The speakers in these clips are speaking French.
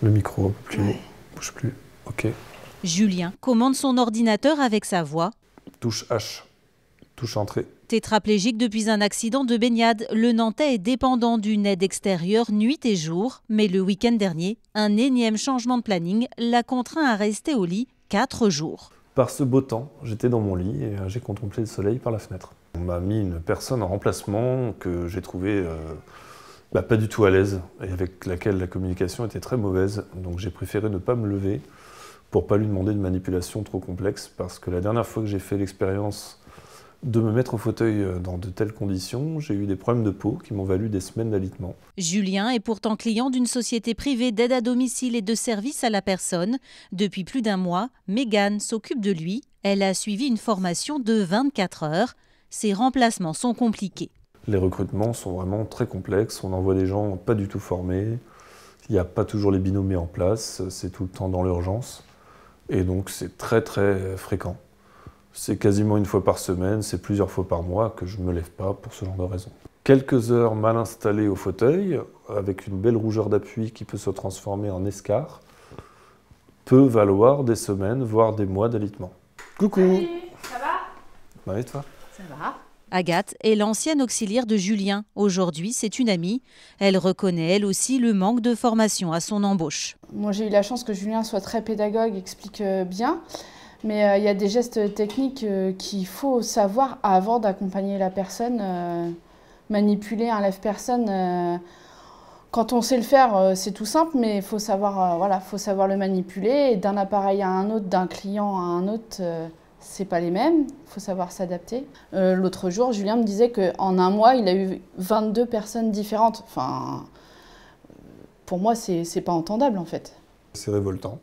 Le micro, plus bouge plus. OK. Julien commande son ordinateur avec sa voix. Touche H. Touche entrée. Tétraplégique depuis un accident de baignade, le Nantais est dépendant d'une aide extérieure nuit et jour. Mais le week-end dernier, un énième changement de planning l'a contraint à rester au lit quatre jours. Par ce beau temps, j'étais dans mon lit et euh, j'ai contemplé le soleil par la fenêtre. On m'a mis une personne en remplacement que j'ai trouvée euh, bah, pas du tout à l'aise et avec laquelle la communication était très mauvaise. Donc j'ai préféré ne pas me lever pour pas lui demander de manipulation trop complexe parce que la dernière fois que j'ai fait l'expérience de me mettre au fauteuil euh, dans de telles conditions, j'ai eu des problèmes de peau qui m'ont valu des semaines d'alitement. Julien est pourtant client d'une société privée d'aide à domicile et de service à la personne. Depuis plus d'un mois, Megan s'occupe de lui. Elle a suivi une formation de 24 heures. Ses remplacements sont compliqués les recrutements sont vraiment très complexes. On envoie des gens pas du tout formés. Il n'y a pas toujours les binômes en place. C'est tout le temps dans l'urgence. Et donc, c'est très, très fréquent. C'est quasiment une fois par semaine, c'est plusieurs fois par mois que je ne me lève pas pour ce genre de raison. Quelques heures mal installées au fauteuil, avec une belle rougeur d'appui qui peut se transformer en escarre, peut valoir des semaines, voire des mois d'alitement. Coucou Ça va Oui, toi Ça va Agathe est l'ancienne auxiliaire de Julien. Aujourd'hui, c'est une amie. Elle reconnaît elle aussi le manque de formation à son embauche. Moi, j'ai eu la chance que Julien soit très pédagogue, explique euh, bien. Mais euh, il y a des gestes techniques euh, qu'il faut savoir avant d'accompagner la personne. manipuler un hein, lève-personne, quand on sait le faire, c'est tout simple, mais il faut, savoir, voilà, faut savoir le manipuler. d'un appareil à un autre, d'un client à un autre c'est pas les mêmes, il faut savoir s'adapter. Euh, l'autre jour, Julien me disait qu'en un mois, il a eu 22 personnes différentes. Enfin, pour moi, c'est pas entendable en fait. C'est révoltant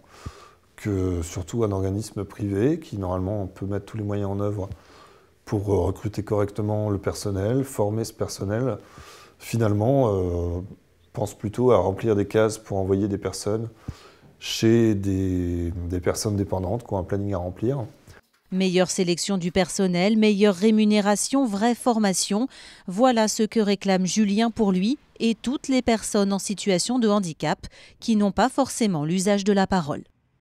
que surtout un organisme privé qui normalement peut mettre tous les moyens en œuvre pour euh, recruter correctement le personnel, former ce personnel, finalement euh, pense plutôt à remplir des cases pour envoyer des personnes chez des, des personnes dépendantes qui ont un planning à remplir. Meilleure sélection du personnel, meilleure rémunération, vraie formation, voilà ce que réclame Julien pour lui et toutes les personnes en situation de handicap qui n'ont pas forcément l'usage de la parole.